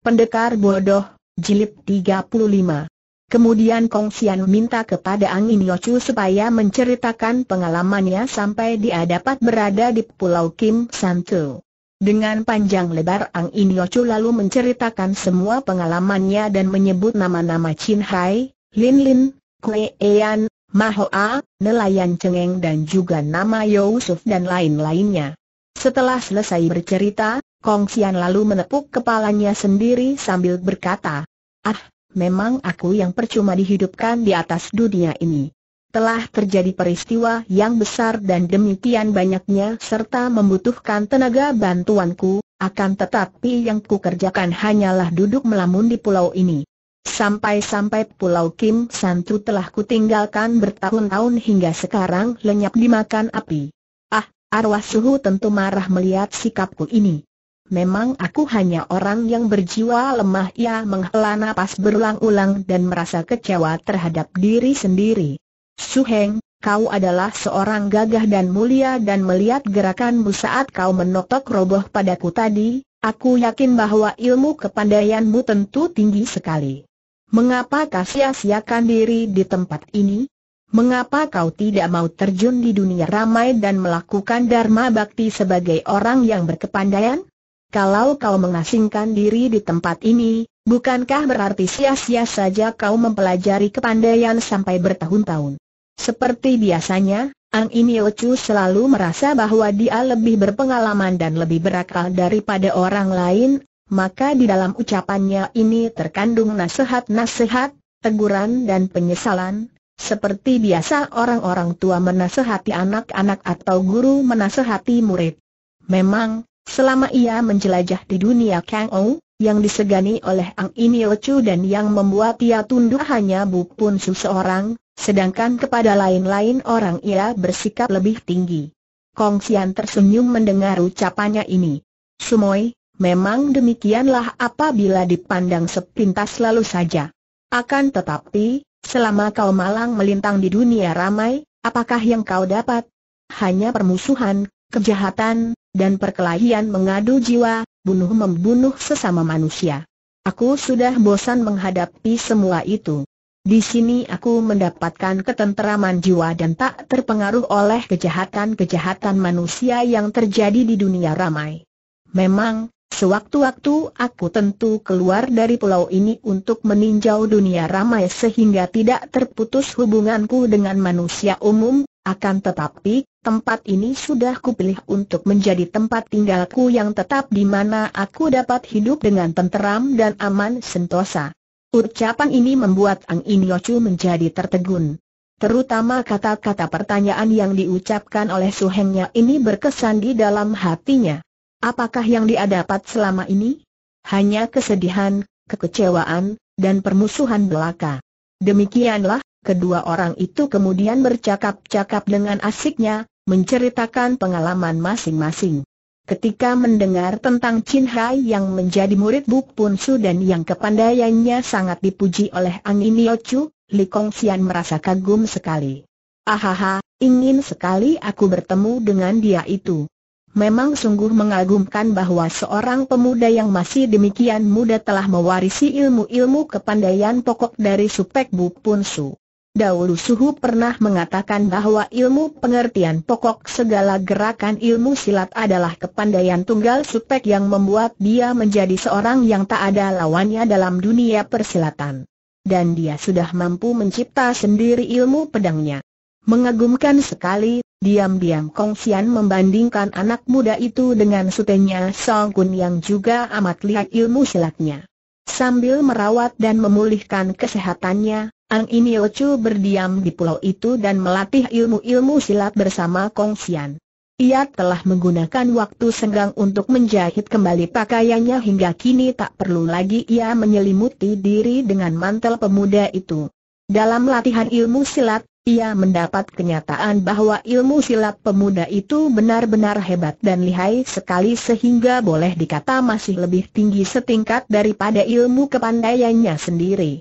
Pendekar Bodoh, Jilid 35 Kemudian Kong Xian minta kepada Angin Yochu supaya menceritakan pengalamannya sampai dia dapat berada di Pulau Kim Santu. Dengan panjang lebar Angin Yochu lalu menceritakan semua pengalamannya dan menyebut nama-nama Chin Hai, Lin Lin, Kue Ean, Mahoa, nelayan cengeng dan juga nama Yusuf dan lain-lainnya. Setelah selesai bercerita, Kong Xian lalu menepuk kepalanya sendiri sambil berkata, Ah, memang aku yang percuma dihidupkan di atas dunia ini. Telah terjadi peristiwa yang besar dan demikian banyaknya serta membutuhkan tenaga bantuanku, akan tetapi yang kukerjakan hanyalah duduk melamun di pulau ini. Sampai-sampai Pulau Kim Santu telah kutinggalkan bertahun-tahun hingga sekarang lenyap dimakan api. Ah, arwah suhu tentu marah melihat sikapku ini. Memang aku hanya orang yang berjiwa lemah Ia menghela napas berulang-ulang dan merasa kecewa terhadap diri sendiri Suheng, kau adalah seorang gagah dan mulia dan melihat gerakanmu saat kau menotok roboh padaku tadi Aku yakin bahwa ilmu kepandaianmu tentu tinggi sekali Mengapa kau sia-siakan diri di tempat ini? Mengapa kau tidak mau terjun di dunia ramai dan melakukan dharma bakti sebagai orang yang berkepandaian? Kalau kau mengasingkan diri di tempat ini, bukankah berarti sia-sia saja kau mempelajari kepandaian sampai bertahun-tahun? Seperti biasanya, Ang Iniochu selalu merasa bahwa dia lebih berpengalaman dan lebih berakal daripada orang lain, maka di dalam ucapannya ini terkandung nasihat-nasihat, teguran dan penyesalan, seperti biasa orang-orang tua menasehati anak-anak atau guru menasehati murid. Memang, Selama ia menjelajah di dunia Kang Ou, yang disegani oleh Ang Ini dan yang membuat ia tunduk hanya Bu Pun Su sedangkan kepada lain-lain orang ia bersikap lebih tinggi. Kong Xian tersenyum mendengar ucapannya ini. Sumoy, memang demikianlah apabila dipandang sepintas lalu saja. Akan tetapi, selama kau malang melintang di dunia ramai, apakah yang kau dapat? Hanya permusuhan, kejahatan, dan perkelahian mengadu jiwa, bunuh membunuh sesama manusia. Aku sudah bosan menghadapi semua itu. Di sini aku mendapatkan ketenteraman jiwa dan tak terpengaruh oleh kejahatan-kejahatan manusia yang terjadi di dunia ramai. Memang, sewaktu-waktu aku tentu keluar dari pulau ini untuk meninjau dunia ramai sehingga tidak terputus hubunganku dengan manusia umum, akan tetapi, tempat ini sudah kupilih untuk menjadi tempat tinggalku yang tetap di mana aku dapat hidup dengan tenteram dan aman sentosa. Ucapan ini membuat Ang Inyochu menjadi tertegun. Terutama kata-kata pertanyaan yang diucapkan oleh suhengnya ini berkesan di dalam hatinya. Apakah yang dia dapat selama ini? Hanya kesedihan, kekecewaan, dan permusuhan belaka. Demikianlah, kedua orang itu kemudian bercakap-cakap dengan asiknya, menceritakan pengalaman masing-masing. Ketika mendengar tentang Chin Hai yang menjadi murid Buk Pun Su dan yang kepandaiannya sangat dipuji oleh Ang Inio Chu, Li Kong Xian merasa kagum sekali. Ahaha, ingin sekali aku bertemu dengan dia itu. Memang sungguh mengagumkan bahwa seorang pemuda yang masih demikian muda telah mewarisi ilmu-ilmu kepandaian pokok dari Supek Buk Pun Su. Dahulu Suhu pernah mengatakan bahwa ilmu pengertian pokok segala gerakan ilmu silat adalah kepandaian tunggal supek yang membuat dia menjadi seorang yang tak ada lawannya dalam dunia persilatan. Dan dia sudah mampu mencipta sendiri ilmu pedangnya. Mengagumkan sekali, diam-diam Kong Xian membandingkan anak muda itu dengan sutenya Song Kun yang juga amat lihat ilmu silatnya. Sambil merawat dan memulihkan kesehatannya, Ang Inio Chu berdiam di pulau itu dan melatih ilmu-ilmu silat bersama Kong Xian. Ia telah menggunakan waktu senggang untuk menjahit kembali pakaiannya hingga kini tak perlu lagi ia menyelimuti diri dengan mantel pemuda itu. Dalam latihan ilmu silat, ia mendapat kenyataan bahwa ilmu silat pemuda itu benar-benar hebat dan lihai sekali sehingga boleh dikata masih lebih tinggi setingkat daripada ilmu kepandaiannya sendiri.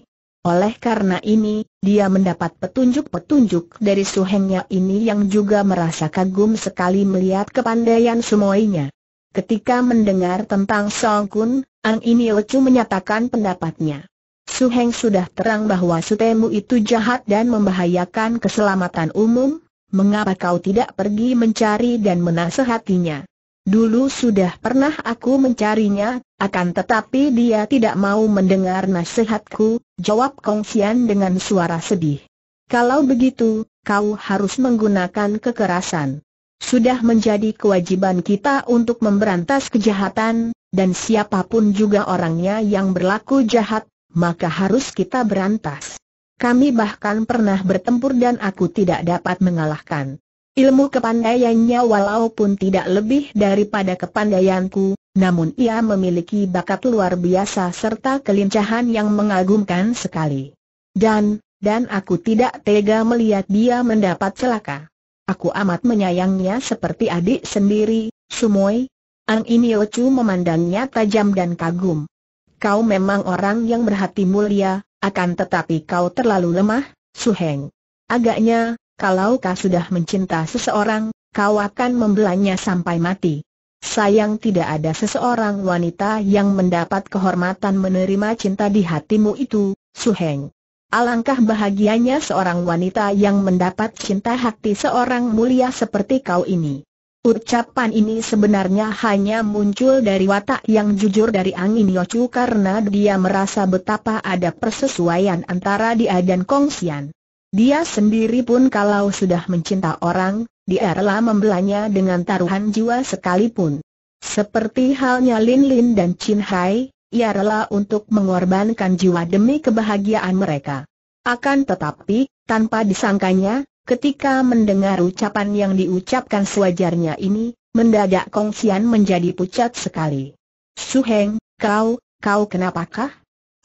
Oleh karena ini, dia mendapat petunjuk-petunjuk dari suhengnya ini yang juga merasa kagum sekali melihat kepandaian semuanya. Ketika mendengar tentang Song Kun, Ang ini lecu menyatakan pendapatnya. Suheng sudah terang bahwa Sutemu itu jahat dan membahayakan keselamatan umum, mengapa kau tidak pergi mencari dan menasehatinya? Dulu sudah pernah aku mencarinya, akan tetapi dia tidak mau mendengar nasihatku, jawab Kong Xian dengan suara sedih. Kalau begitu, kau harus menggunakan kekerasan. Sudah menjadi kewajiban kita untuk memberantas kejahatan, dan siapapun juga orangnya yang berlaku jahat, maka harus kita berantas. Kami bahkan pernah bertempur dan aku tidak dapat mengalahkan. Ilmu kepandaiannya walaupun tidak lebih daripada kepandaianku, namun ia memiliki bakat luar biasa serta kelincahan yang mengagumkan sekali. Dan, dan aku tidak tega melihat dia mendapat celaka. Aku amat menyayangnya seperti adik sendiri, Sumoy. Ang Inio memandangnya tajam dan kagum. Kau memang orang yang berhati mulia, akan tetapi kau terlalu lemah, Suheng. Agaknya, kalau kau sudah mencinta seseorang, kau akan membelanya sampai mati. Sayang tidak ada seseorang wanita yang mendapat kehormatan menerima cinta di hatimu itu, Suheng. Alangkah bahagianya seorang wanita yang mendapat cinta hati seorang mulia seperti kau ini. Ucapan ini sebenarnya hanya muncul dari watak yang jujur dari Angin Yocu karena dia merasa betapa ada persesuaian antara dia dan Kong Xian. Dia sendiri pun kalau sudah mencinta orang, dia rela membelanya dengan taruhan jiwa sekalipun. Seperti halnya Lin Lin dan Chin Hai, ia rela untuk mengorbankan jiwa demi kebahagiaan mereka. Akan tetapi, tanpa disangkanya, ketika mendengar ucapan yang diucapkan sewajarnya ini, mendadak Kong Xian menjadi pucat sekali. Su Heng, kau, kau kenapakah?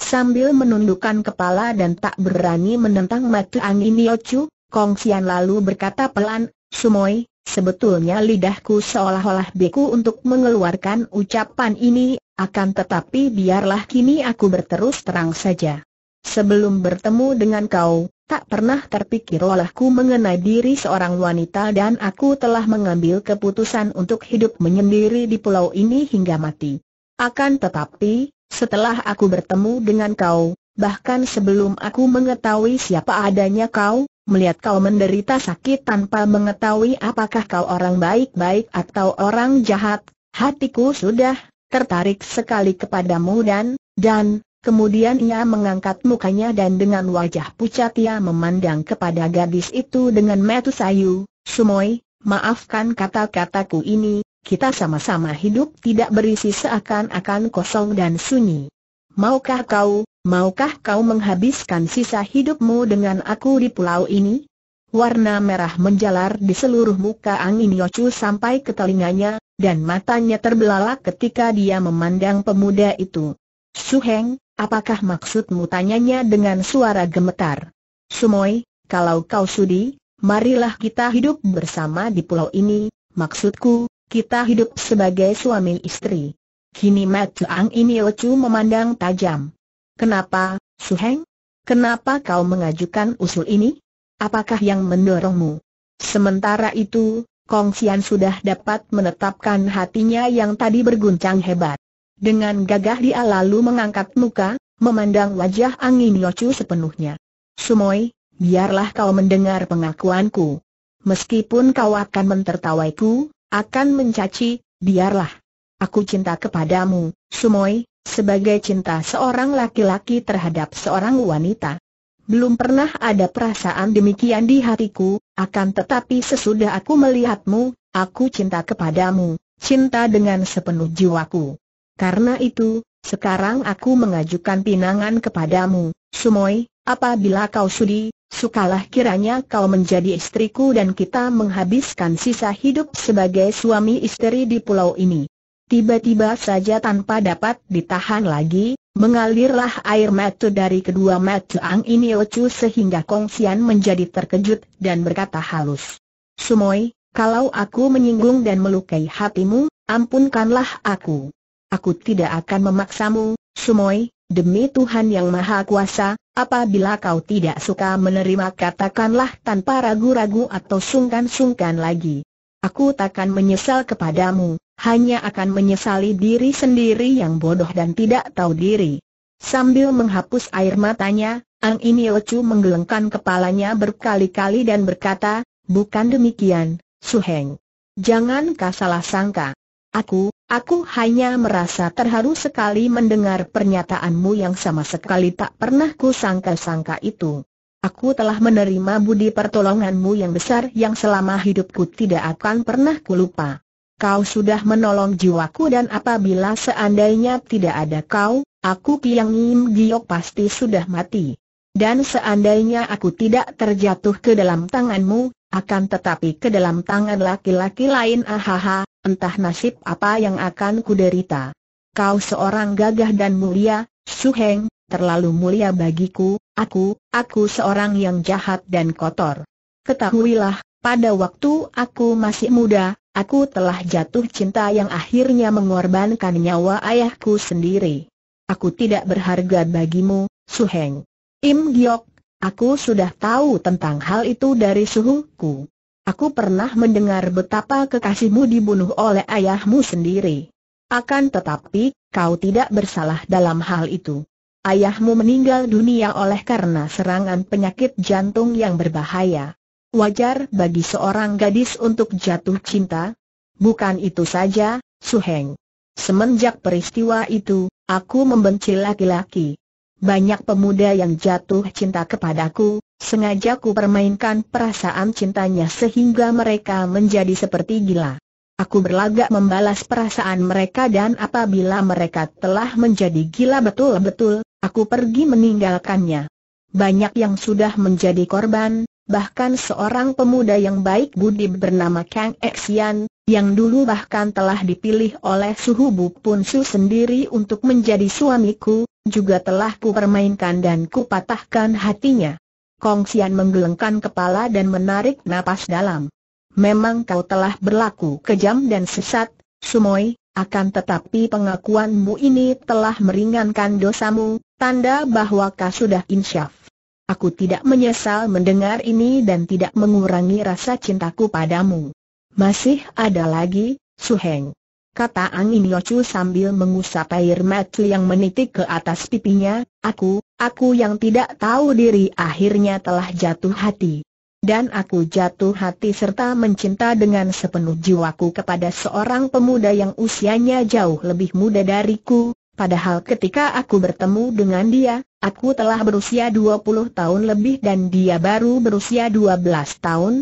Sambil menundukkan kepala dan tak berani menentang mata angin Yochu, Kong Xian lalu berkata pelan, Sumoy, sebetulnya lidahku seolah-olah beku untuk mengeluarkan ucapan ini, akan tetapi biarlah kini aku berterus terang saja. Sebelum bertemu dengan kau, tak pernah terpikir olehku mengenai diri seorang wanita dan aku telah mengambil keputusan untuk hidup menyendiri di pulau ini hingga mati. Akan tetapi, setelah aku bertemu dengan kau, bahkan sebelum aku mengetahui siapa adanya kau, Melihat kau menderita sakit tanpa mengetahui apakah kau orang baik-baik atau orang jahat, hatiku sudah tertarik sekali kepadamu dan, dan, kemudian ia mengangkat mukanya dan dengan wajah pucat ia memandang kepada gadis itu dengan metu sayu, Sumoy, maafkan kata-kataku ini, kita sama-sama hidup tidak berisi seakan-akan kosong dan sunyi. Maukah kau, Maukah kau menghabiskan sisa hidupmu dengan aku di pulau ini? Warna merah menjalar di seluruh muka angin Yochu sampai ke telinganya, dan matanya terbelalak ketika dia memandang pemuda itu. Suheng, apakah maksudmu tanyanya dengan suara gemetar? Sumoy, kalau kau sudi, marilah kita hidup bersama di pulau ini, maksudku, kita hidup sebagai suami istri. Kini Matu Ang ini memandang tajam. Kenapa, Suheng? Kenapa kau mengajukan usul ini? Apakah yang mendorongmu? Sementara itu, Kong Xian sudah dapat menetapkan hatinya yang tadi berguncang hebat. Dengan gagah dia lalu mengangkat muka, memandang wajah angin Yocu sepenuhnya. Sumoi, biarlah kau mendengar pengakuanku. Meskipun kau akan mentertawaiku, akan mencaci, biarlah. Aku cinta kepadamu, Sumoi, sebagai cinta seorang laki-laki terhadap seorang wanita. Belum pernah ada perasaan demikian di hatiku, akan tetapi sesudah aku melihatmu, aku cinta kepadamu, cinta dengan sepenuh jiwaku. Karena itu, sekarang aku mengajukan pinangan kepadamu, Sumoy, apabila kau sudi, sukalah kiranya kau menjadi istriku dan kita menghabiskan sisa hidup sebagai suami istri di pulau ini. Tiba-tiba saja tanpa dapat ditahan lagi, mengalirlah air mata dari kedua mata Ang Iniochu sehingga Kong Xian menjadi terkejut dan berkata halus. Sumoy, kalau aku menyinggung dan melukai hatimu, ampunkanlah aku. Aku tidak akan memaksamu, Sumoy, demi Tuhan Yang Maha Kuasa, apabila kau tidak suka menerima katakanlah tanpa ragu-ragu atau sungkan-sungkan lagi. Aku takkan menyesal kepadamu hanya akan menyesali diri sendiri yang bodoh dan tidak tahu diri. Sambil menghapus air matanya, Ang Iniochu menggelengkan kepalanya berkali-kali dan berkata, bukan demikian, Su Heng. Jangan kau salah sangka. Aku, aku hanya merasa terharu sekali mendengar pernyataanmu yang sama sekali tak pernah ku sangka sangka itu. Aku telah menerima budi pertolonganmu yang besar yang selama hidupku tidak akan pernah kulupa kau sudah menolong jiwaku dan apabila seandainya tidak ada kau, aku Piang Im Giok pasti sudah mati. Dan seandainya aku tidak terjatuh ke dalam tanganmu, akan tetapi ke dalam tangan laki-laki lain ahaha, entah nasib apa yang akan kuderita. Kau seorang gagah dan mulia, Su-heng, terlalu mulia bagiku, aku, aku seorang yang jahat dan kotor. Ketahuilah, pada waktu aku masih muda, Aku telah jatuh cinta yang akhirnya mengorbankan nyawa ayahku sendiri. Aku tidak berharga bagimu, Suheng. Im Giok, aku sudah tahu tentang hal itu dari suhuku. Aku pernah mendengar betapa kekasihmu dibunuh oleh ayahmu sendiri. Akan tetapi, kau tidak bersalah dalam hal itu. Ayahmu meninggal dunia oleh karena serangan penyakit jantung yang berbahaya. Wajar bagi seorang gadis untuk jatuh cinta? Bukan itu saja, Su Heng. Semenjak peristiwa itu, aku membenci laki-laki. Banyak pemuda yang jatuh cinta kepadaku, sengaja ku permainkan perasaan cintanya sehingga mereka menjadi seperti gila. Aku berlagak membalas perasaan mereka dan apabila mereka telah menjadi gila betul-betul, aku pergi meninggalkannya. Banyak yang sudah menjadi korban, bahkan seorang pemuda yang baik budi bernama Kang Exian, yang dulu bahkan telah dipilih oleh Suhu Bu Su sendiri untuk menjadi suamiku, juga telah kupermainkan dan kupatahkan hatinya. Kong Xian menggelengkan kepala dan menarik napas dalam. Memang kau telah berlaku kejam dan sesat, Sumoy, akan tetapi pengakuanmu ini telah meringankan dosamu, tanda bahwa kau sudah insyaf. Aku tidak menyesal mendengar ini dan tidak mengurangi rasa cintaku padamu. Masih ada lagi, Suheng. Kata Angin Yocu sambil mengusap air mata yang menitik ke atas pipinya, aku, aku yang tidak tahu diri akhirnya telah jatuh hati. Dan aku jatuh hati serta mencinta dengan sepenuh jiwaku kepada seorang pemuda yang usianya jauh lebih muda dariku, Padahal ketika aku bertemu dengan dia, aku telah berusia 20 tahun lebih dan dia baru berusia 12 tahun.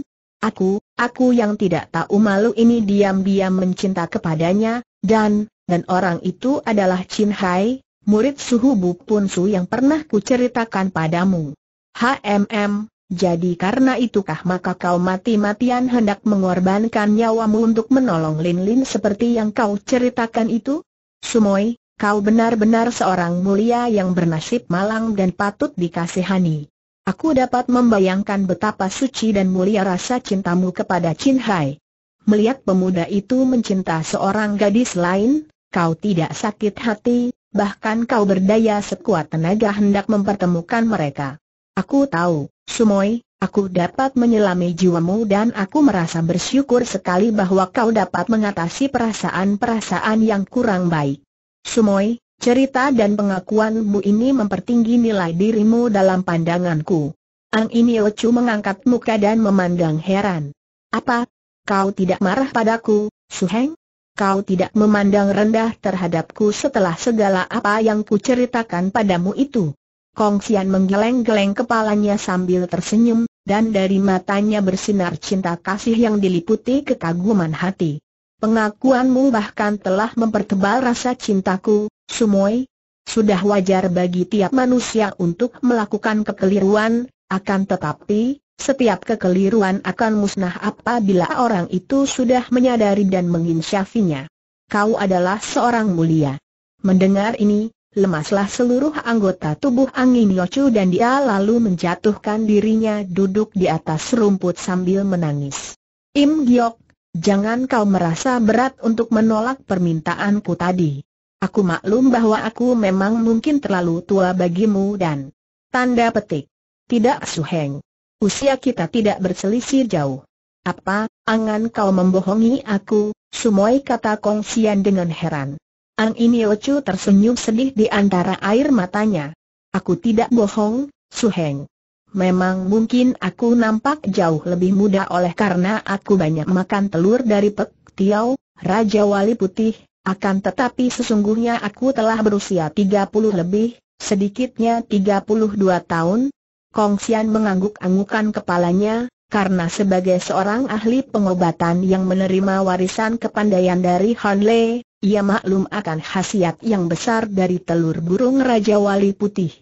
Aku, aku yang tidak tahu malu ini diam-diam mencinta kepadanya, dan, dan orang itu adalah Chin Hai, murid Suhu Buk Pun Su yang pernah kuceritakan padamu. HMM, jadi karena itukah maka kau mati-matian hendak mengorbankan nyawamu untuk menolong Lin Lin seperti yang kau ceritakan itu? Sumoy, Kau benar-benar seorang mulia yang bernasib malang dan patut dikasihani. Aku dapat membayangkan betapa suci dan mulia rasa cintamu kepada Chin Hai. Melihat pemuda itu mencinta seorang gadis lain, kau tidak sakit hati, bahkan kau berdaya sekuat tenaga hendak mempertemukan mereka. Aku tahu, Sumoy, aku dapat menyelami jiwamu dan aku merasa bersyukur sekali bahwa kau dapat mengatasi perasaan-perasaan yang kurang baik. Sumoy, cerita dan pengakuanmu ini mempertinggi nilai dirimu dalam pandanganku. Ang Iniochu mengangkat muka dan memandang heran. Apa? Kau tidak marah padaku, Suheng? Kau tidak memandang rendah terhadapku setelah segala apa yang kuceritakan padamu itu. Kong Xian menggeleng-geleng kepalanya sambil tersenyum, dan dari matanya bersinar cinta kasih yang diliputi kekaguman hati. Pengakuanmu bahkan telah mempertebal rasa cintaku, Sumoy. Sudah wajar bagi tiap manusia untuk melakukan kekeliruan, akan tetapi, setiap kekeliruan akan musnah apabila orang itu sudah menyadari dan menginsyafinya. Kau adalah seorang mulia. Mendengar ini, lemaslah seluruh anggota tubuh angin Yocu dan dia lalu menjatuhkan dirinya duduk di atas rumput sambil menangis. Im Giok, jangan kau merasa berat untuk menolak permintaanku tadi. Aku maklum bahwa aku memang mungkin terlalu tua bagimu dan... Tanda petik. Tidak suheng. Usia kita tidak berselisih jauh. Apa, angan kau membohongi aku, Sumoy kata Kong Xian dengan heran. Ang Iniochu tersenyum sedih di antara air matanya. Aku tidak bohong, Suheng. Memang mungkin aku nampak jauh lebih muda oleh karena aku banyak makan telur dari Pek Tiau, Raja Wali Putih, akan tetapi sesungguhnya aku telah berusia 30 lebih, sedikitnya 32 tahun. Kong Xian mengangguk-anggukan kepalanya, karena sebagai seorang ahli pengobatan yang menerima warisan kepandaian dari Han Le, ia maklum akan khasiat yang besar dari telur burung Raja Wali Putih.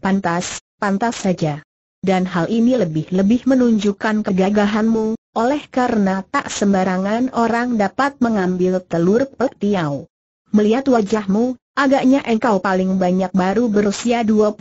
Pantas, pantas saja dan hal ini lebih-lebih menunjukkan kegagahanmu, oleh karena tak sembarangan orang dapat mengambil telur petiau. Melihat wajahmu, agaknya engkau paling banyak baru berusia 25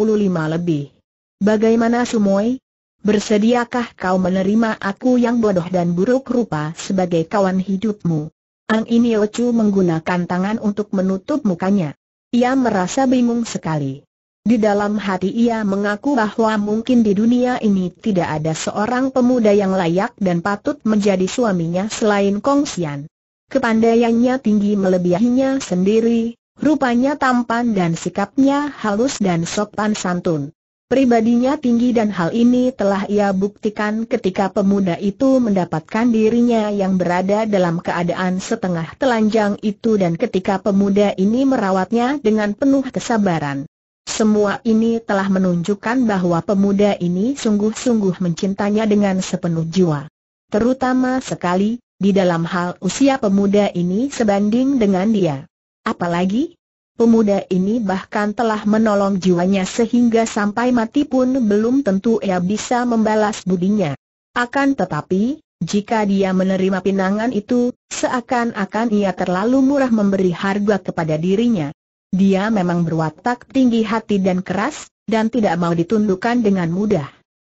lebih. Bagaimana Sumoy? Bersediakah kau menerima aku yang bodoh dan buruk rupa sebagai kawan hidupmu? Ang Iniochu menggunakan tangan untuk menutup mukanya. Ia merasa bingung sekali. Di dalam hati ia mengaku bahwa mungkin di dunia ini tidak ada seorang pemuda yang layak dan patut menjadi suaminya selain Kong Xian. Kepandaiannya tinggi melebihinya sendiri, rupanya tampan dan sikapnya halus dan sopan santun. Pribadinya tinggi dan hal ini telah ia buktikan ketika pemuda itu mendapatkan dirinya yang berada dalam keadaan setengah telanjang itu dan ketika pemuda ini merawatnya dengan penuh kesabaran. Semua ini telah menunjukkan bahwa pemuda ini sungguh-sungguh mencintanya dengan sepenuh jiwa. Terutama sekali, di dalam hal usia pemuda ini sebanding dengan dia. Apalagi, pemuda ini bahkan telah menolong jiwanya sehingga sampai mati pun belum tentu ia bisa membalas budinya. Akan tetapi, jika dia menerima pinangan itu, seakan-akan ia terlalu murah memberi harga kepada dirinya. Dia memang berwatak tinggi hati dan keras, dan tidak mau ditundukkan dengan mudah.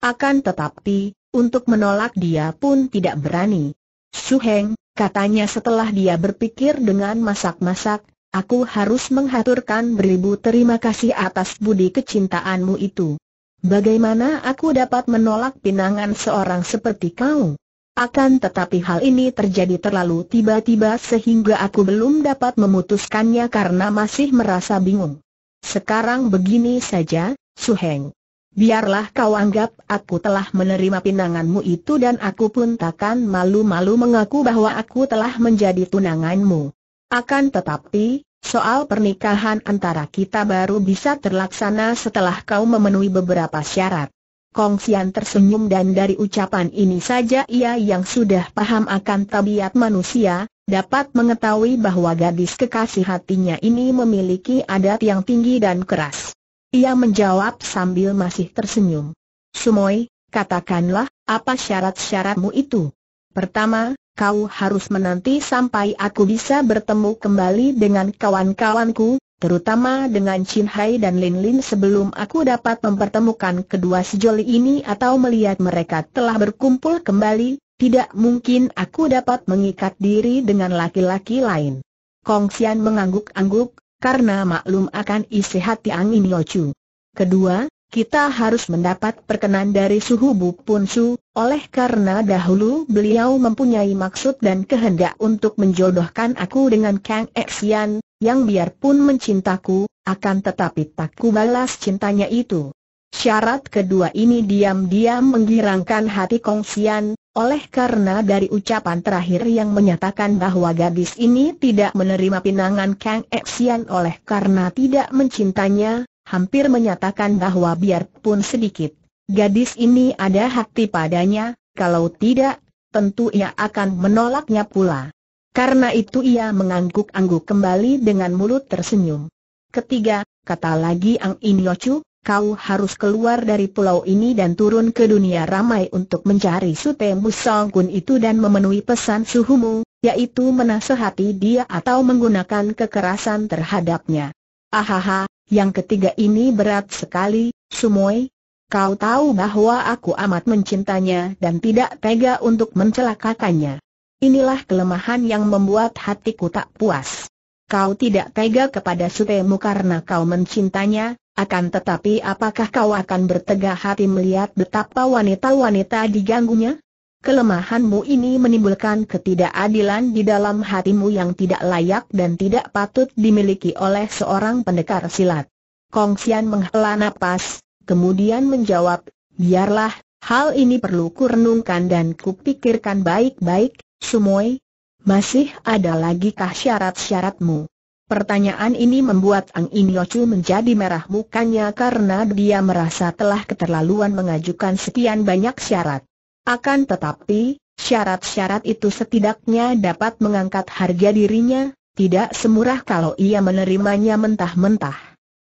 Akan tetapi, untuk menolak dia pun tidak berani. Suheng, katanya setelah dia berpikir dengan masak-masak, aku harus menghaturkan beribu terima kasih atas budi kecintaanmu itu. Bagaimana aku dapat menolak pinangan seorang seperti kau? Akan tetapi hal ini terjadi terlalu tiba-tiba sehingga aku belum dapat memutuskannya karena masih merasa bingung. Sekarang begini saja, Su Heng. Biarlah kau anggap aku telah menerima pinanganmu itu dan aku pun takkan malu-malu mengaku bahwa aku telah menjadi tunanganmu. Akan tetapi, soal pernikahan antara kita baru bisa terlaksana setelah kau memenuhi beberapa syarat. Kong Xian tersenyum dan dari ucapan ini saja ia yang sudah paham akan tabiat manusia, dapat mengetahui bahwa gadis kekasih hatinya ini memiliki adat yang tinggi dan keras. Ia menjawab sambil masih tersenyum. Sumoy, katakanlah, apa syarat-syaratmu itu? Pertama, kau harus menanti sampai aku bisa bertemu kembali dengan kawan-kawanku, terutama dengan Chin Hai dan Lin Lin sebelum aku dapat mempertemukan kedua sejoli ini atau melihat mereka telah berkumpul kembali, tidak mungkin aku dapat mengikat diri dengan laki-laki lain. Kong Xian mengangguk-angguk, karena maklum akan isi hati Angin Yochu. Kedua, kita harus mendapat perkenan dari suhu Bu Pun Su, oleh karena dahulu beliau mempunyai maksud dan kehendak untuk menjodohkan aku dengan Kang Xian yang biarpun mencintaku, akan tetapi tak ku balas cintanya itu. Syarat kedua ini diam-diam menggirangkan hati Kong Sian, oleh karena dari ucapan terakhir yang menyatakan bahwa gadis ini tidak menerima pinangan Kang Xian oleh karena tidak mencintanya, hampir menyatakan bahwa biarpun sedikit, gadis ini ada hati padanya, kalau tidak, tentu ia akan menolaknya pula. Karena itu ia mengangguk-angguk kembali dengan mulut tersenyum. Ketiga, kata lagi Ang Inyochu, kau harus keluar dari pulau ini dan turun ke dunia ramai untuk mencari Sute Musongkun itu dan memenuhi pesan suhumu, yaitu menasehati dia atau menggunakan kekerasan terhadapnya. Ahaha, yang ketiga ini berat sekali, Sumoy. Kau tahu bahwa aku amat mencintanya dan tidak tega untuk mencelakakannya. Inilah kelemahan yang membuat hatiku tak puas. Kau tidak tega kepada Sutemu karena kau mencintanya, akan tetapi apakah kau akan bertegah hati melihat betapa wanita-wanita diganggunya? Kelemahanmu ini menimbulkan ketidakadilan di dalam hatimu yang tidak layak dan tidak patut dimiliki oleh seorang pendekar silat. Kong Xian menghela napas, kemudian menjawab, biarlah, hal ini perlu kurenungkan dan kupikirkan baik-baik, Sumoy, masih ada lagi kah syarat-syaratmu? Pertanyaan ini membuat Ang Inyocu menjadi merah mukanya karena dia merasa telah keterlaluan mengajukan sekian banyak syarat. Akan tetapi, syarat-syarat itu setidaknya dapat mengangkat harga dirinya, tidak semurah kalau ia menerimanya mentah-mentah.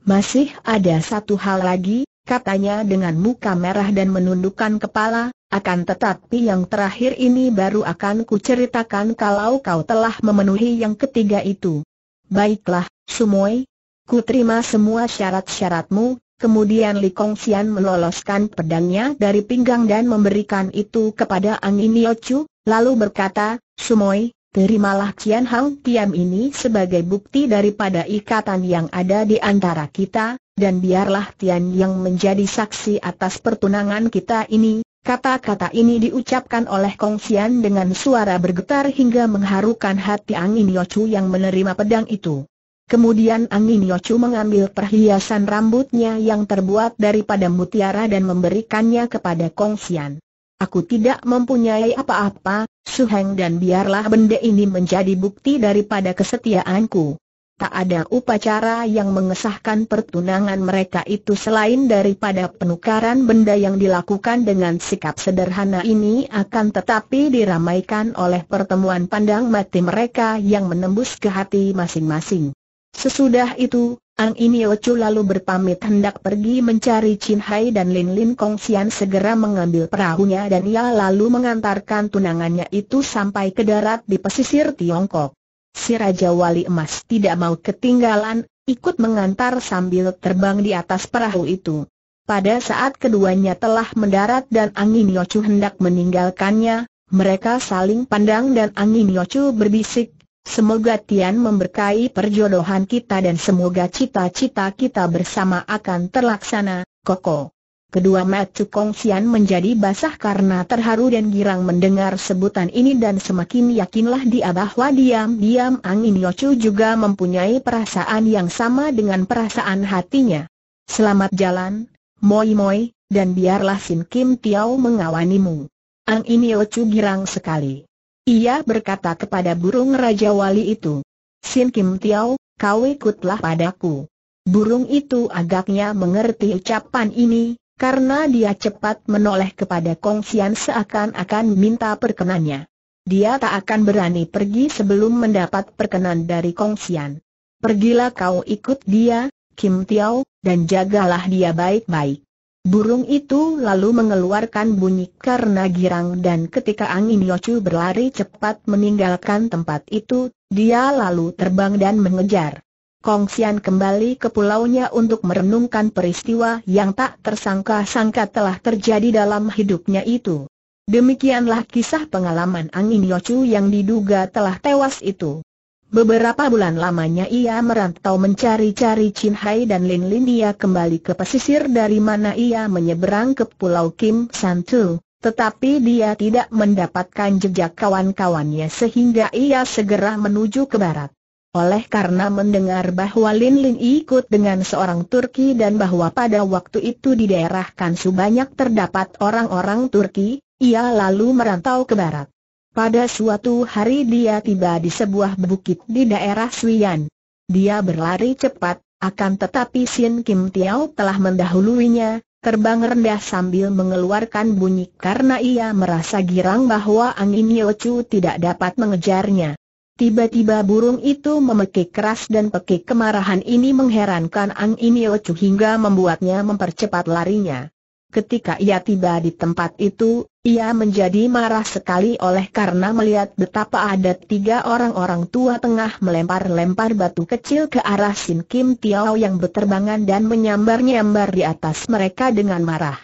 Masih ada satu hal lagi, katanya dengan muka merah dan menundukkan kepala, akan tetapi yang terakhir ini baru akan kuceritakan kalau kau telah memenuhi yang ketiga itu. Baiklah, Sumoy. Ku terima semua syarat-syaratmu, kemudian Li Kongsian meloloskan pedangnya dari pinggang dan memberikan itu kepada Angin Yochu, lalu berkata, Sumoy, terimalah Qian Hang Tiam ini sebagai bukti daripada ikatan yang ada di antara kita, dan biarlah Tian yang menjadi saksi atas pertunangan kita ini, Kata-kata ini diucapkan oleh Kong Xian dengan suara bergetar hingga mengharukan hati Angin Yochu yang menerima pedang itu. Kemudian Angin Yochu mengambil perhiasan rambutnya yang terbuat daripada mutiara dan memberikannya kepada Kong Xian. Aku tidak mempunyai apa-apa, Heng dan biarlah benda ini menjadi bukti daripada kesetiaanku tak ada upacara yang mengesahkan pertunangan mereka itu selain daripada penukaran benda yang dilakukan dengan sikap sederhana ini akan tetapi diramaikan oleh pertemuan pandang mati mereka yang menembus ke hati masing-masing. Sesudah itu, Ang Iniochu lalu berpamit hendak pergi mencari Chin Hai dan Lin Lin Kong Xian segera mengambil perahunya dan ia lalu mengantarkan tunangannya itu sampai ke darat di pesisir Tiongkok. Si Raja Wali Emas tidak mau ketinggalan, ikut mengantar sambil terbang di atas perahu itu. Pada saat keduanya telah mendarat dan Angin Yocu hendak meninggalkannya, mereka saling pandang dan Angin Yocu berbisik, Semoga Tian memberkahi perjodohan kita dan semoga cita-cita kita bersama akan terlaksana, Koko. Kedua Matu Kongsian menjadi basah karena terharu dan girang mendengar sebutan ini dan semakin yakinlah dia bahwa diam-diam Angin Yocu juga mempunyai perasaan yang sama dengan perasaan hatinya. Selamat jalan, Moi Moi, dan biarlah Sin Kim Tiao mengawanimu. Angin Yocu girang sekali. Ia berkata kepada burung Raja Wali itu, Sin Kim Tiao, kau ikutlah padaku. Burung itu agaknya mengerti ucapan ini, karena dia cepat menoleh kepada Kong Xian seakan-akan minta perkenannya. Dia tak akan berani pergi sebelum mendapat perkenan dari Kong Xian. Pergilah kau ikut dia, Kim Tiao, dan jagalah dia baik-baik. Burung itu lalu mengeluarkan bunyi karena girang dan ketika angin Yochu berlari cepat meninggalkan tempat itu, dia lalu terbang dan mengejar. Kong Xian kembali ke pulaunya untuk merenungkan peristiwa yang tak tersangka-sangka telah terjadi dalam hidupnya itu. Demikianlah kisah pengalaman Angin Yochu yang diduga telah tewas itu. Beberapa bulan lamanya ia merantau mencari-cari Chin Hai dan Lin Lin dia kembali ke pesisir dari mana ia menyeberang ke pulau Kim San Tu. Tetapi dia tidak mendapatkan jejak kawan-kawannya sehingga ia segera menuju ke barat. Oleh karena mendengar bahwa Lin Lin ikut dengan seorang Turki dan bahwa pada waktu itu di daerah Kansu banyak terdapat orang-orang Turki, ia lalu merantau ke barat. Pada suatu hari dia tiba di sebuah bukit di daerah Suiyan. Dia berlari cepat, akan tetapi Sin Kim Tiao telah mendahuluinya, terbang rendah sambil mengeluarkan bunyi karena ia merasa girang bahwa angin Yeo Chu tidak dapat mengejarnya. Tiba-tiba burung itu memekik keras dan pekik kemarahan ini mengherankan Ang Iniochu hingga membuatnya mempercepat larinya. Ketika ia tiba di tempat itu, ia menjadi marah sekali oleh karena melihat betapa ada tiga orang-orang tua tengah melempar-lempar batu kecil ke arah Sin Kim Tiao yang berterbangan dan menyambar-nyambar di atas mereka dengan marah.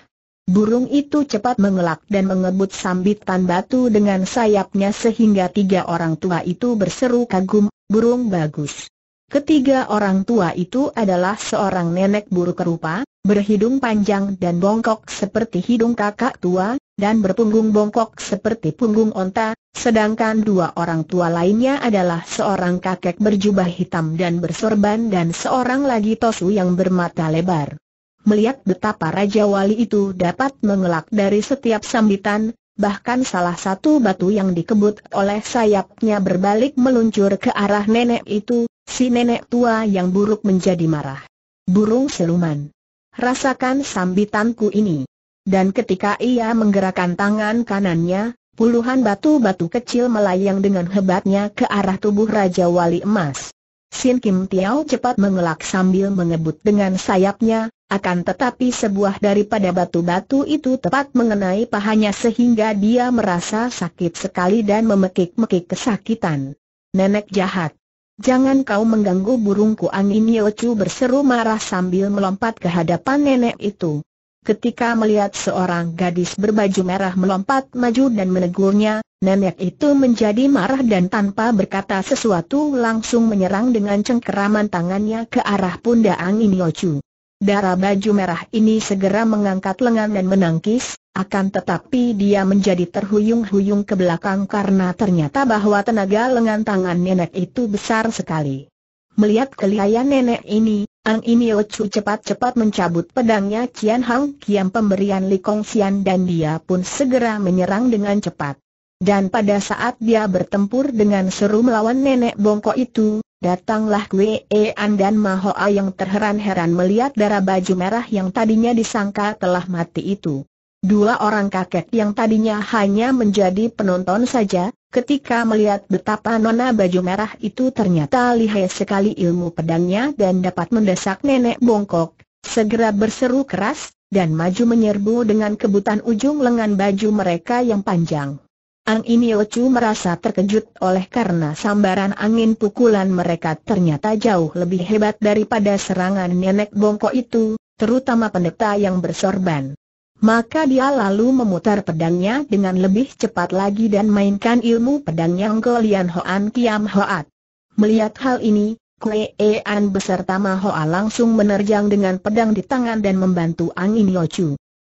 Burung itu cepat mengelak dan mengebut sambitan batu dengan sayapnya sehingga tiga orang tua itu berseru kagum, burung bagus. Ketiga orang tua itu adalah seorang nenek buruk kerupa, berhidung panjang dan bongkok seperti hidung kakak tua, dan berpunggung bongkok seperti punggung onta, sedangkan dua orang tua lainnya adalah seorang kakek berjubah hitam dan bersorban dan seorang lagi tosu yang bermata lebar melihat betapa Raja Wali itu dapat mengelak dari setiap sambitan, bahkan salah satu batu yang dikebut oleh sayapnya berbalik meluncur ke arah nenek itu, si nenek tua yang buruk menjadi marah. Burung seluman. Rasakan sambitanku ini. Dan ketika ia menggerakkan tangan kanannya, puluhan batu-batu kecil melayang dengan hebatnya ke arah tubuh Raja Wali Emas. Sin Kim Tiao cepat mengelak sambil mengebut dengan sayapnya, akan tetapi sebuah daripada batu-batu itu tepat mengenai pahanya sehingga dia merasa sakit sekali dan memekik-mekik kesakitan. Nenek jahat. Jangan kau mengganggu burungku angin Yochu berseru marah sambil melompat ke hadapan nenek itu ketika melihat seorang gadis berbaju merah melompat maju dan menegurnya, nenek itu menjadi marah dan tanpa berkata sesuatu langsung menyerang dengan cengkeraman tangannya ke arah pundak Angin Yochu. Darah baju merah ini segera mengangkat lengan dan menangkis, akan tetapi dia menjadi terhuyung-huyung ke belakang karena ternyata bahwa tenaga lengan tangan nenek itu besar sekali. Melihat kelihayan nenek ini, Ang Inio Chu cepat-cepat mencabut pedangnya Qian Hang Kiam pemberian Li Kong Xian dan dia pun segera menyerang dengan cepat. Dan pada saat dia bertempur dengan seru melawan nenek bongkok itu, datanglah Wei e An dan Mahoa yang terheran-heran melihat darah baju merah yang tadinya disangka telah mati itu. Dua orang kakek yang tadinya hanya menjadi penonton saja, ketika melihat betapa nona baju merah itu ternyata lihai sekali ilmu pedangnya dan dapat mendesak nenek bongkok, segera berseru keras, dan maju menyerbu dengan kebutan ujung lengan baju mereka yang panjang. Ang Iniochu merasa terkejut oleh karena sambaran angin pukulan mereka ternyata jauh lebih hebat daripada serangan nenek bongkok itu, terutama pendeta yang bersorban. Maka dia lalu memutar pedangnya dengan lebih cepat lagi dan mainkan ilmu pedang yang ke Lian Hoan Kiam Hoat. Melihat hal ini, Kue An beserta Ma Hoa langsung menerjang dengan pedang di tangan dan membantu Angin Chu.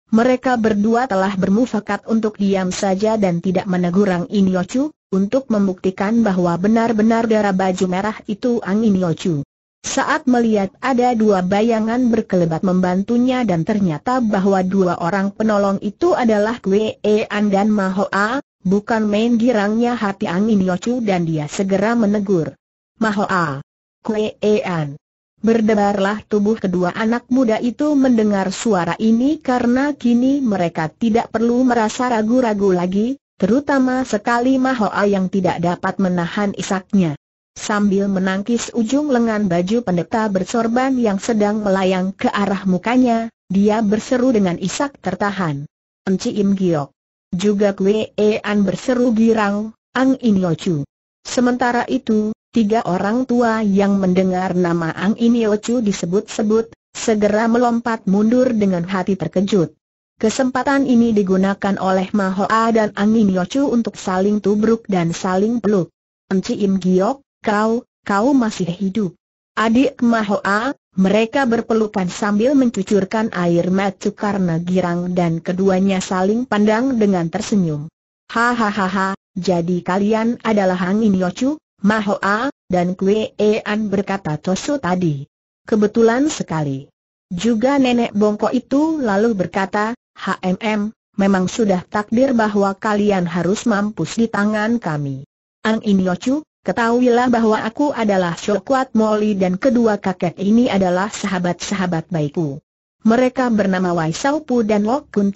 Mereka berdua telah bermufakat untuk diam saja dan tidak menegur Angin Chu, untuk membuktikan bahwa benar-benar darah baju merah itu Angin Chu. Saat melihat ada dua bayangan berkelebat membantunya dan ternyata bahwa dua orang penolong itu adalah Kwe An dan Mahoa, bukan main girangnya hati Angin Yochu dan dia segera menegur. Mahoa, Kwe An. Berdebarlah tubuh kedua anak muda itu mendengar suara ini karena kini mereka tidak perlu merasa ragu-ragu lagi, terutama sekali Mahoa yang tidak dapat menahan isaknya sambil menangkis ujung lengan baju pendeta bersorban yang sedang melayang ke arah mukanya, dia berseru dengan isak tertahan. Enci Im Giok. Juga Kwe An berseru girang, Ang In Chu. Sementara itu, tiga orang tua yang mendengar nama Ang In Chu disebut-sebut, segera melompat mundur dengan hati terkejut. Kesempatan ini digunakan oleh Mahoa dan Angin Yochu untuk saling tubruk dan saling peluk. Enci Im Giok, kau, kau masih hidup. Adik Mahoa, mereka berpelukan sambil mencucurkan air mata karena girang dan keduanya saling pandang dengan tersenyum. Hahaha, jadi kalian adalah Hang In Yochu, Mahoa, dan Kwe Ean berkata Tosu tadi. Kebetulan sekali. Juga nenek Bongko itu lalu berkata, HMM, memang sudah takdir bahwa kalian harus mampus di tangan kami. Ang In Yochu, Ketahuilah bahwa aku adalah Shokwat Moli dan kedua kakek ini adalah sahabat-sahabat baikku. Mereka bernama Wai Saupu dan Lok Kun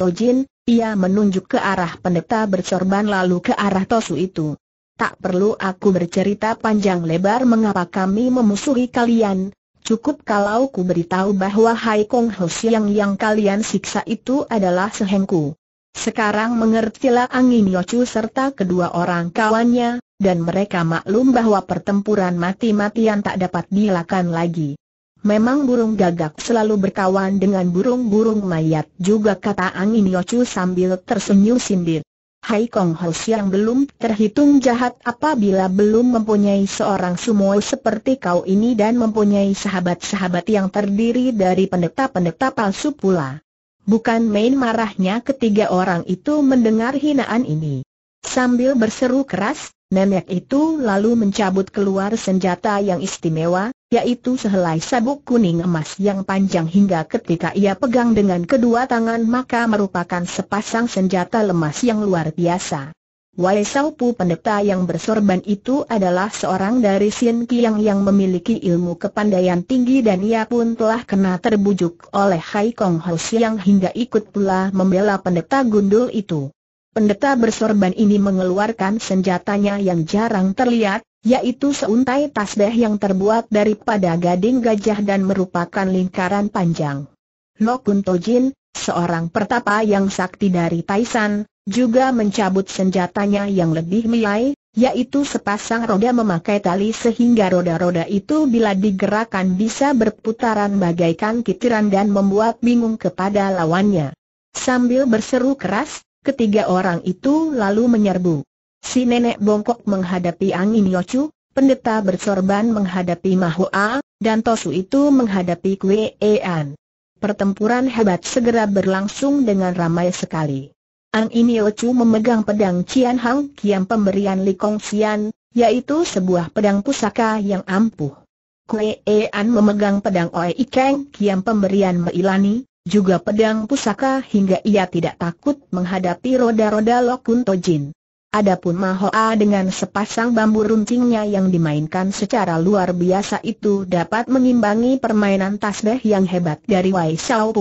ia menunjuk ke arah pendeta bersorban lalu ke arah Tosu itu. Tak perlu aku bercerita panjang lebar mengapa kami memusuhi kalian, cukup kalau ku beritahu bahwa Hai Kong Ho Siang yang kalian siksa itu adalah sehengku. Sekarang mengertilah Angin Yocu serta kedua orang kawannya, dan mereka maklum bahwa pertempuran mati-matian tak dapat dilakukan lagi. Memang burung gagak selalu berkawan dengan burung-burung mayat juga kata Angin Yocu sambil tersenyum sindir. Hai Kong Ho yang belum terhitung jahat apabila belum mempunyai seorang sumo seperti kau ini dan mempunyai sahabat-sahabat yang terdiri dari pendeta-pendeta palsu pula. Bukan main marahnya ketiga orang itu mendengar hinaan ini. Sambil berseru keras, nenek itu lalu mencabut keluar senjata yang istimewa, yaitu sehelai sabuk kuning emas yang panjang hingga ketika ia pegang dengan kedua tangan maka merupakan sepasang senjata lemas yang luar biasa. Wei Pu pendeta yang bersorban itu adalah seorang dari Sin Kiang yang memiliki ilmu kepandaian tinggi dan ia pun telah kena terbujuk oleh Hai Kong Ho Siang hingga ikut pula membela pendeta gundul itu. Pendeta bersorban ini mengeluarkan senjatanya yang jarang terlihat, yaitu seuntai tasbeh yang terbuat daripada gading gajah dan merupakan lingkaran panjang. Lo Kun Tojin, seorang pertapa yang sakti dari Taishan, juga mencabut senjatanya yang lebih milai, yaitu sepasang roda memakai tali sehingga roda-roda itu bila digerakkan bisa berputaran bagaikan kitiran dan membuat bingung kepada lawannya. Sambil berseru keras, ketiga orang itu lalu menyerbu. Si nenek bongkok menghadapi angin Yocu, pendeta bersorban menghadapi Mahua, dan Tosu itu menghadapi kwean. Pertempuran hebat segera berlangsung dengan ramai sekali. Ang Inio Chu memegang pedang Cian Hang Kiam pemberian Li Kong Xian, yaitu sebuah pedang pusaka yang ampuh. Kue e An memegang pedang Oe Ikeng Kiam pemberian Meilani, juga pedang pusaka hingga ia tidak takut menghadapi roda-roda To Jin. Adapun Mahoa dengan sepasang bambu runcingnya yang dimainkan secara luar biasa itu dapat mengimbangi permainan tasbih yang hebat dari Wei Xiao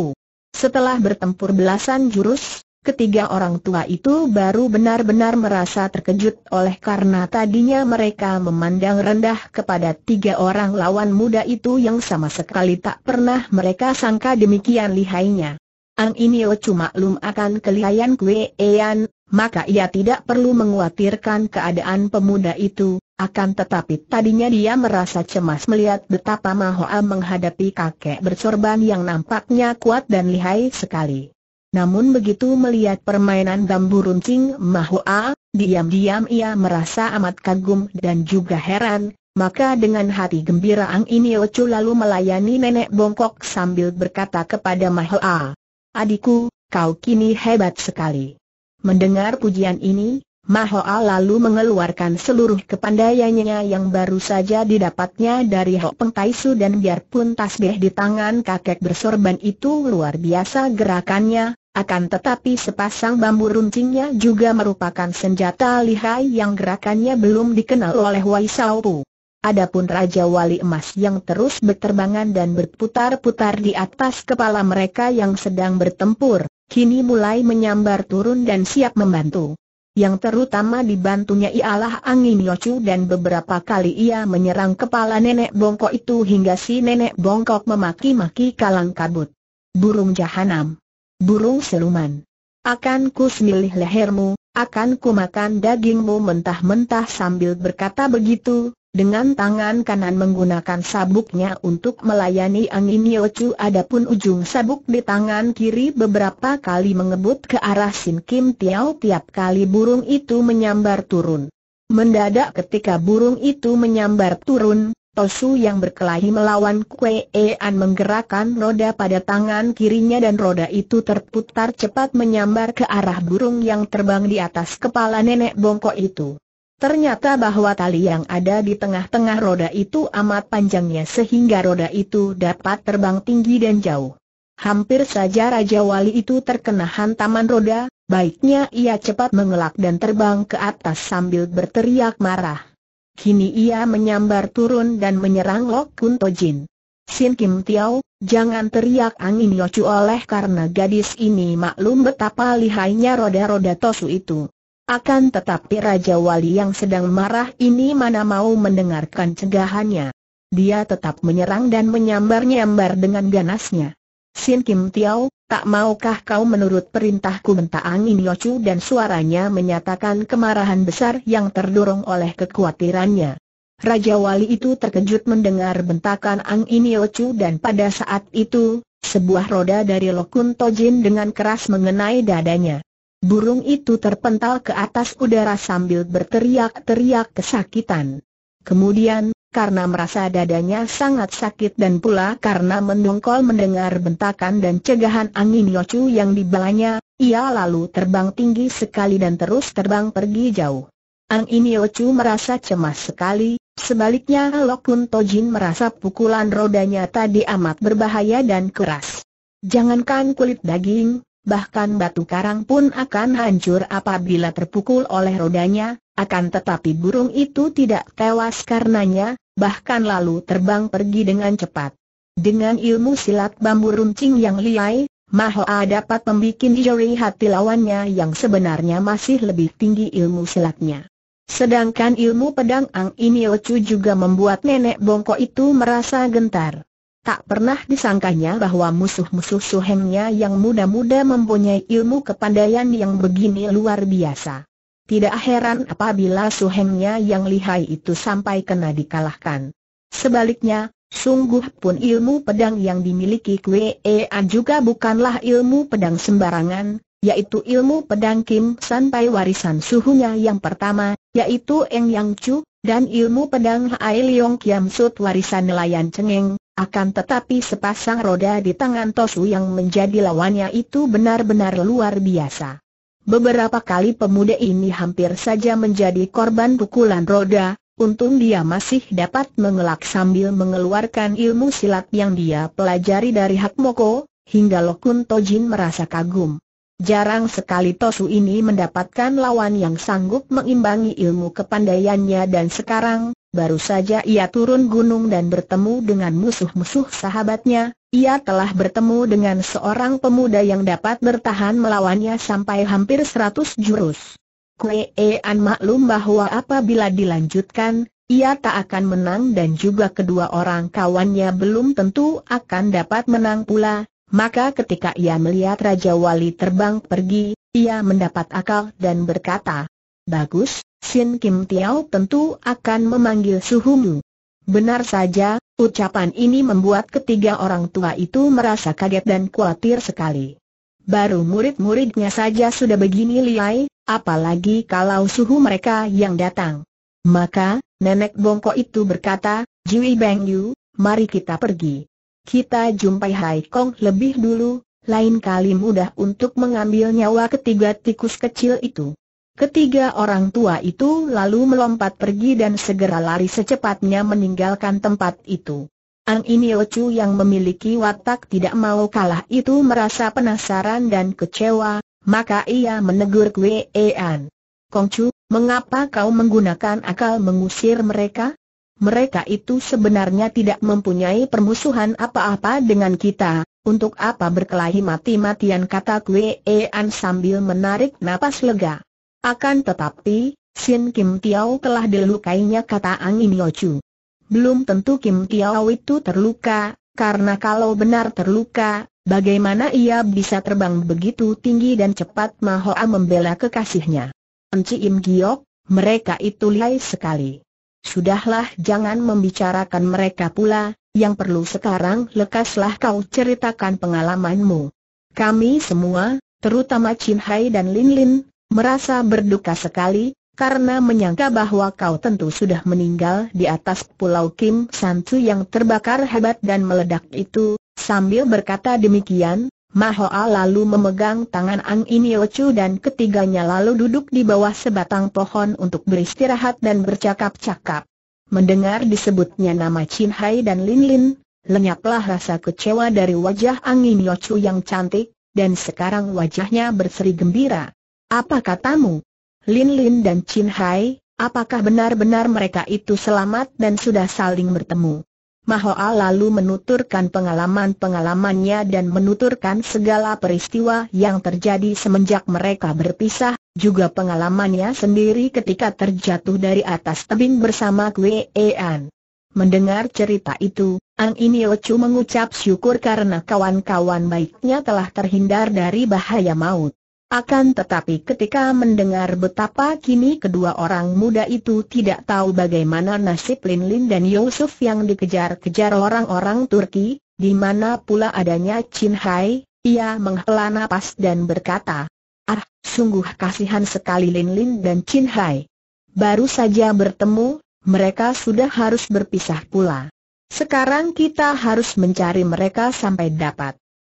Setelah bertempur belasan jurus, Ketiga orang tua itu baru benar-benar merasa terkejut oleh karena tadinya mereka memandang rendah kepada tiga orang lawan muda itu yang sama sekali tak pernah mereka sangka demikian lihainya. Ang Inio cuma lum akan kelihayan Kue Ean, maka ia tidak perlu menguatirkan keadaan pemuda itu, akan tetapi tadinya dia merasa cemas melihat betapa Mahoa menghadapi kakek bercorban yang nampaknya kuat dan lihai sekali. Namun begitu melihat permainan bambu runcing Mahua, diam-diam ia merasa amat kagum dan juga heran, maka dengan hati gembira Ang Iniocu lalu melayani nenek bongkok sambil berkata kepada Mahua, Adikku, kau kini hebat sekali. Mendengar pujian ini, Mahua lalu mengeluarkan seluruh kepandaiannya yang baru saja didapatnya dari Hok Peng Taisu dan biarpun tasbih di tangan kakek bersorban itu luar biasa gerakannya, akan tetapi sepasang bambu runcingnya juga merupakan senjata lihai yang gerakannya belum dikenal oleh Wai Pu. Adapun Raja Wali Emas yang terus berterbangan dan berputar-putar di atas kepala mereka yang sedang bertempur, kini mulai menyambar turun dan siap membantu. Yang terutama dibantunya ialah angin Yocu dan beberapa kali ia menyerang kepala nenek bongkok itu hingga si nenek bongkok memaki-maki kalang kabut. Burung jahanam burung seluman. Akan ku semilih lehermu, akan ku makan dagingmu mentah-mentah sambil berkata begitu, dengan tangan kanan menggunakan sabuknya untuk melayani angin yocu, adapun ujung sabuk di tangan kiri beberapa kali mengebut ke arah Sin Kim Tiao tiap kali burung itu menyambar turun. Mendadak ketika burung itu menyambar turun, Tosu yang berkelahi melawan Kue menggerakkan roda pada tangan kirinya dan roda itu terputar cepat menyambar ke arah burung yang terbang di atas kepala nenek bongkok itu. Ternyata bahwa tali yang ada di tengah-tengah roda itu amat panjangnya sehingga roda itu dapat terbang tinggi dan jauh. Hampir saja Raja Wali itu terkena hantaman roda, baiknya ia cepat mengelak dan terbang ke atas sambil berteriak marah. Kini ia menyambar turun dan menyerang Lok Kun Jin. Sin Kim Tiao, jangan teriak angin Yochu oleh karena gadis ini maklum betapa lihainya roda-roda tosu itu. Akan tetapi Raja Wali yang sedang marah ini mana mau mendengarkan cegahannya. Dia tetap menyerang dan menyambar-nyambar dengan ganasnya. Sin Kim Tiao, Tak maukah kau menurut perintahku Angin Yocu dan suaranya menyatakan kemarahan besar yang terdorong oleh kekhawatirannya. Raja Wali itu terkejut mendengar bentakan Ang Inyocu dan pada saat itu, sebuah roda dari Lokun Tojin dengan keras mengenai dadanya. Burung itu terpental ke atas udara sambil berteriak-teriak kesakitan. Kemudian, karena merasa dadanya sangat sakit dan pula karena mendongkol mendengar bentakan dan cegahan angin Yocu yang dibalanya, ia lalu terbang tinggi sekali dan terus terbang pergi jauh. Angin Yocu merasa cemas sekali, sebaliknya Lokun Tojin merasa pukulan rodanya tadi amat berbahaya dan keras. Jangankan kulit daging, bahkan batu karang pun akan hancur apabila terpukul oleh rodanya, akan tetapi burung itu tidak tewas karenanya, bahkan lalu terbang pergi dengan cepat. Dengan ilmu silat bambu runcing yang liai, Mahoa dapat membuat juri hati lawannya yang sebenarnya masih lebih tinggi ilmu silatnya. Sedangkan ilmu pedang Ang Iniochu juga membuat nenek bongko itu merasa gentar. Tak pernah disangkanya bahwa musuh-musuh suhengnya yang muda-muda mempunyai ilmu kepandaian yang begini luar biasa. Tidak heran apabila suhengnya yang lihai itu sampai kena dikalahkan. Sebaliknya, sungguh pun ilmu pedang yang dimiliki Kwee juga bukanlah ilmu pedang sembarangan, yaitu ilmu pedang Kim sampai warisan suhunya yang pertama, yaitu Eng Yang Chu, dan ilmu pedang Hai Leong Kiam Sut warisan nelayan Cengeng, akan tetapi sepasang roda di tangan Tosu yang menjadi lawannya itu benar-benar luar biasa. Beberapa kali pemuda ini hampir saja menjadi korban pukulan roda, untung dia masih dapat mengelak sambil mengeluarkan ilmu silat yang dia pelajari dari Hak Moko, hingga Lokun Tojin merasa kagum. Jarang sekali Tosu ini mendapatkan lawan yang sanggup mengimbangi ilmu kepandaiannya dan sekarang, baru saja ia turun gunung dan bertemu dengan musuh-musuh sahabatnya, ia telah bertemu dengan seorang pemuda yang dapat bertahan melawannya sampai hampir seratus jurus. Kuean maklum bahwa apabila dilanjutkan, ia tak akan menang dan juga kedua orang kawannya belum tentu akan dapat menang pula, maka ketika ia melihat Raja Wali terbang pergi, ia mendapat akal dan berkata, Bagus, Sin Kim Tiao tentu akan memanggil suhumu. Benar saja, Ucapan ini membuat ketiga orang tua itu merasa kaget dan khawatir sekali. Baru murid-muridnya saja sudah begini liai, apalagi kalau suhu mereka yang datang. Maka, nenek bongko itu berkata, Jui Beng Yu, mari kita pergi. Kita jumpai Hai Kong lebih dulu, lain kali mudah untuk mengambil nyawa ketiga tikus kecil itu. Ketiga orang tua itu lalu melompat pergi dan segera lari secepatnya meninggalkan tempat itu. Ang Inio Chu yang memiliki watak tidak mau kalah itu merasa penasaran dan kecewa, maka ia menegur Kwe An. Kong Chu, mengapa kau menggunakan akal mengusir mereka? Mereka itu sebenarnya tidak mempunyai permusuhan apa-apa dengan kita, untuk apa berkelahi mati-matian kata Kwe An sambil menarik napas lega. Akan tetapi, Sin Kim Tiao telah dilukainya kata Angin Yochu. Belum tentu Kim Tiao itu terluka, karena kalau benar terluka, bagaimana ia bisa terbang begitu tinggi dan cepat Mahoa membela kekasihnya. Enci Im Giok, mereka itu lihai sekali. Sudahlah jangan membicarakan mereka pula, yang perlu sekarang lekaslah kau ceritakan pengalamanmu. Kami semua, terutama Chin Hai dan Lin Lin, Merasa berduka sekali, karena menyangka bahwa kau tentu sudah meninggal di atas pulau Kim Santu yang terbakar hebat dan meledak itu, sambil berkata demikian, Mahoa lalu memegang tangan Ang Iniochu dan ketiganya lalu duduk di bawah sebatang pohon untuk beristirahat dan bercakap-cakap. Mendengar disebutnya nama Chin Hai dan Lin Lin, lenyaplah rasa kecewa dari wajah Ang Iniochu yang cantik, dan sekarang wajahnya berseri gembira. Apa katamu? Lin Lin dan Chin Hai, apakah benar-benar mereka itu selamat dan sudah saling bertemu? Mahoa lalu menuturkan pengalaman-pengalamannya dan menuturkan segala peristiwa yang terjadi semenjak mereka berpisah, juga pengalamannya sendiri ketika terjatuh dari atas tebing bersama Kue An. Mendengar cerita itu, Ang ini mengucap syukur karena kawan-kawan baiknya telah terhindar dari bahaya maut. Akan tetapi ketika mendengar betapa kini kedua orang muda itu tidak tahu bagaimana nasib Lin Lin dan Yusuf yang dikejar-kejar orang-orang Turki, di mana pula adanya Chin Hai, ia menghela napas dan berkata, Ah, sungguh kasihan sekali Lin Lin dan Chin Hai. Baru saja bertemu, mereka sudah harus berpisah pula. Sekarang kita harus mencari mereka sampai dapat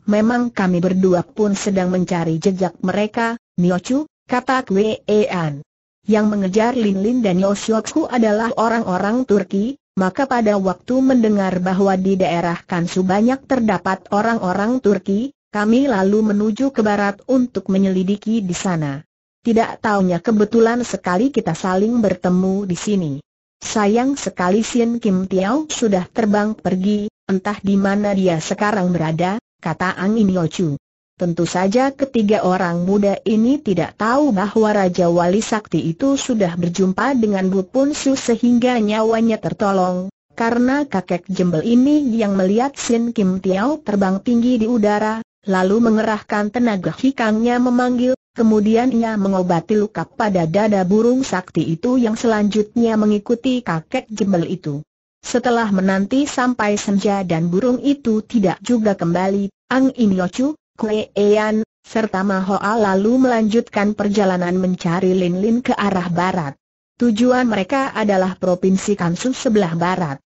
memang kami berdua pun sedang mencari jejak mereka, Chu, kata Kwean. Yang mengejar Lin Lin dan Yoshoku adalah orang-orang Turki, maka pada waktu mendengar bahwa di daerah Kansu banyak terdapat orang-orang Turki, kami lalu menuju ke barat untuk menyelidiki di sana. Tidak taunya kebetulan sekali kita saling bertemu di sini. Sayang sekali Sin Kim Tiao sudah terbang pergi, entah di mana dia sekarang berada, kata Angin Yochu. Tentu saja ketiga orang muda ini tidak tahu bahwa Raja Wali Sakti itu sudah berjumpa dengan Bu Su sehingga nyawanya tertolong, karena kakek jembel ini yang melihat Sin Kim Tiao terbang tinggi di udara, lalu mengerahkan tenaga hikangnya memanggil, kemudian ia mengobati luka pada dada burung sakti itu yang selanjutnya mengikuti kakek jembel itu. Setelah menanti sampai senja dan burung itu tidak juga kembali, Ang In Chu, Kue Ean, serta Mahoa lalu melanjutkan perjalanan mencari Lin Lin ke arah barat. Tujuan mereka adalah Provinsi Kansu sebelah barat.